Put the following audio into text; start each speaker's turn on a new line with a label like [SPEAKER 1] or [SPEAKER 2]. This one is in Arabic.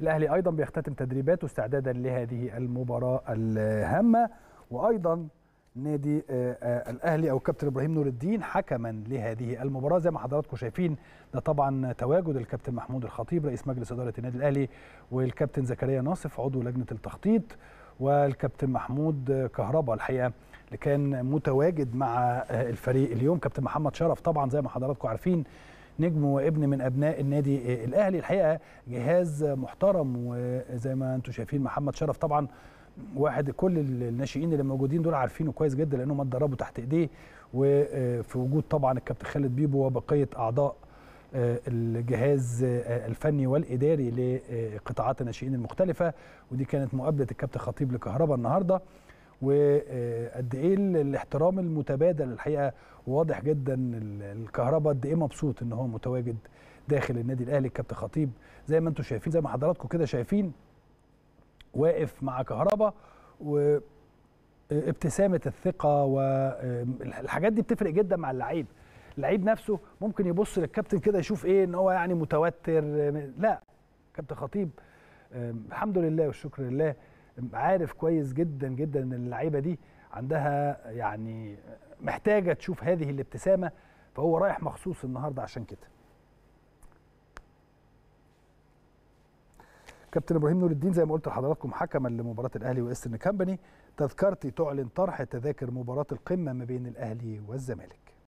[SPEAKER 1] الاهلي ايضا بيختتم تدريباته استعدادا لهذه المباراه الهامه وايضا نادي آه، آه، الاهلي او كابتن ابراهيم نور الدين حكما لهذه المباراه زي ما حضراتكم شايفين ده طبعا تواجد الكابتن محمود الخطيب رئيس مجلس اداره النادي الاهلي والكابتن زكريا ناصف عضو لجنه التخطيط والكابتن محمود كهربا الحقيقه اللي كان متواجد مع آه، الفريق اليوم كابتن محمد شرف طبعا زي ما حضراتكم عارفين نجم وابن من ابناء النادي الاهلي الحقيقه جهاز محترم وزي ما انتم شايفين محمد شرف طبعا واحد كل الناشئين اللي موجودين دول عارفينه كويس جدا لانهم اتدربوا تحت ايديه وفي وجود طبعا الكابتن خالد بيبو وبقيه اعضاء آه، الجهاز آه، الفني والاداري لقطاعات الناشئين المختلفه ودي كانت مقابله الكابتن خطيب لكهرباء النهارده وقد ايه الاحترام المتبادل الحقيقه واضح جدا الكهرباء قد ايه مبسوط ان هو متواجد داخل النادي الاهلي الكابتن خطيب زي ما انتم شايفين زي ما حضراتكم كده شايفين واقف مع كهرباء و ابتسامه الثقه والحاجات دي بتفرق جدا مع اللعيب اللعيب نفسه ممكن يبص للكابتن كده يشوف ايه ان هو يعني متوتر لا كابتن خطيب الحمد لله والشكر لله عارف كويس جدا جدا ان اللعيبه دي عندها يعني محتاجه تشوف هذه الابتسامه فهو رايح مخصوص النهارده عشان كده كابتن ابراهيم نور الدين زي ما قلت لحضراتكم حكما لمباراه الاهلي وايسترن كامباني تذكرتي تعلن طرح تذاكر مباراه القمه ما بين الاهلي والزمالك